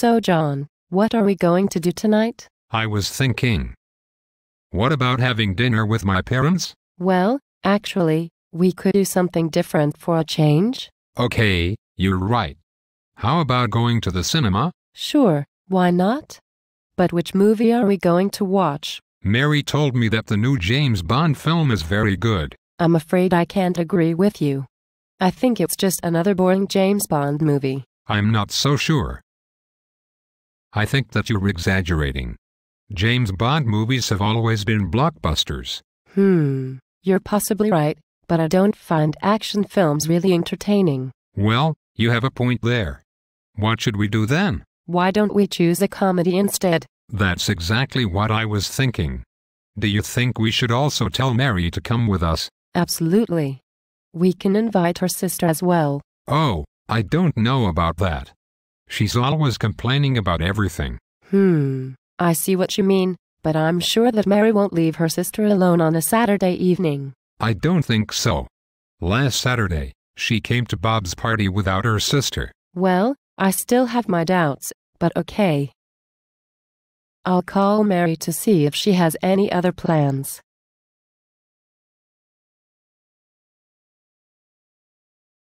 So, John, what are we going to do tonight? I was thinking. What about having dinner with my parents? Well, actually, we could do something different for a change. Okay, you're right. How about going to the cinema? Sure, why not? But which movie are we going to watch? Mary told me that the new James Bond film is very good. I'm afraid I can't agree with you. I think it's just another boring James Bond movie. I'm not so sure. I think that you're exaggerating. James Bond movies have always been blockbusters. Hmm, you're possibly right, but I don't find action films really entertaining. Well, you have a point there. What should we do then? Why don't we choose a comedy instead? That's exactly what I was thinking. Do you think we should also tell Mary to come with us? Absolutely. We can invite her sister as well. Oh, I don't know about that. She's always complaining about everything. Hmm, I see what you mean, but I'm sure that Mary won't leave her sister alone on a Saturday evening. I don't think so. Last Saturday, she came to Bob's party without her sister. Well, I still have my doubts, but okay. I'll call Mary to see if she has any other plans.